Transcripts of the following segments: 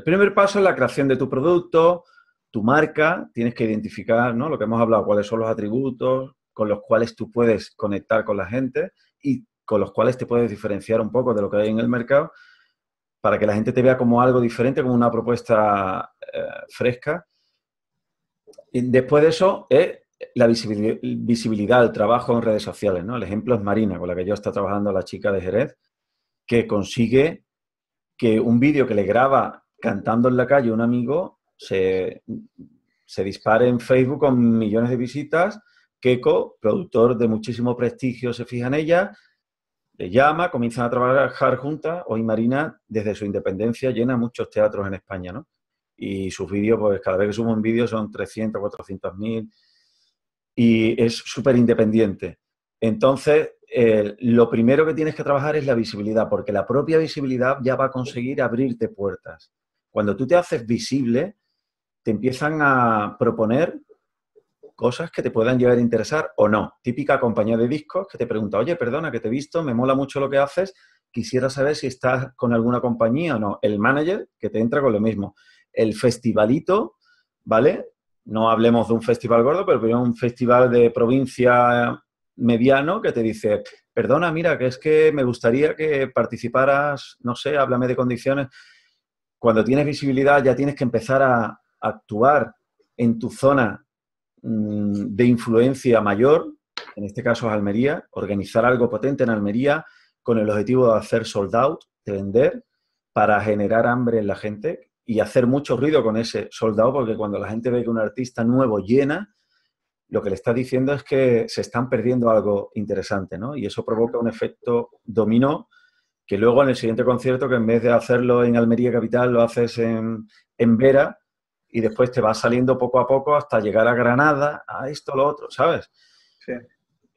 El primer paso es la creación de tu producto, tu marca, tienes que identificar, ¿no? Lo que hemos hablado, cuáles son los atributos con los cuales tú puedes conectar con la gente y con los cuales te puedes diferenciar un poco de lo que hay en el mercado para que la gente te vea como algo diferente, como una propuesta eh, fresca. Y después de eso eh, la visibilidad, el trabajo en redes sociales, El ejemplo es Marina, con la que yo está trabajando la chica de Jerez, que consigue que un vídeo que le graba cantando en la calle un amigo se, dispara en Facebook con millones de visitas. Keiko, productor de muchísimo prestigio, se fija en ella, le llama, comienzan a trabajar juntas. Hoy Marina, desde su independencia, llena muchos teatros en España, ¿no? Y sus vídeos, pues cada vez que subo un vídeo son 300, 400 mil. Y es súper independiente. Entonces, eh, lo primero que tienes que trabajar es la visibilidad, porque la propia visibilidad ya va a conseguir abrirte puertas. Cuando tú te haces visible, te empiezan a proponer cosas que te puedan llegar a interesar o no. Típica compañía de discos que te pregunta, oye, perdona, que te he visto, me mola mucho lo que haces, quisiera saber si estás con alguna compañía o no. El manager que te entra con lo mismo. El festivalito, ¿vale? No hablemos de un festival gordo, pero un festival de provincia mediano que te dice, perdona, mira, que es que me gustaría que participaras, no sé, háblame de condiciones cuando tienes visibilidad ya tienes que empezar a actuar en tu zona mm, de influencia mayor, en este caso es Almería, organizar algo potente en Almería con el objetivo de hacer sold out, de vender, para generar hambre en la gente y hacer mucho ruido con ese sold out, porque cuando la gente ve que un artista nuevo llena, lo que le está diciendo es que se están perdiendo algo interesante, ¿no? Y eso provoca un efecto dominó que luego en el siguiente concierto, que en vez de hacerlo en Almería Capital, lo haces en, Vera y después te vas saliendo poco a poco hasta llegar a Granada, a esto, lo otro, ¿sabes?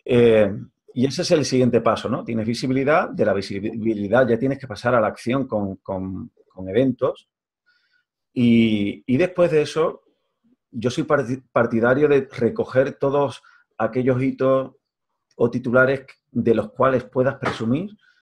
Eh, y ese es el siguiente paso, ¿no? Tienes visibilidad, de la visibilidad ya tienes que pasar a la acción con, eventos. Y, y, después de eso, yo soy partidario de recoger todos aquellos hitos o titulares de los cuales puedas presumir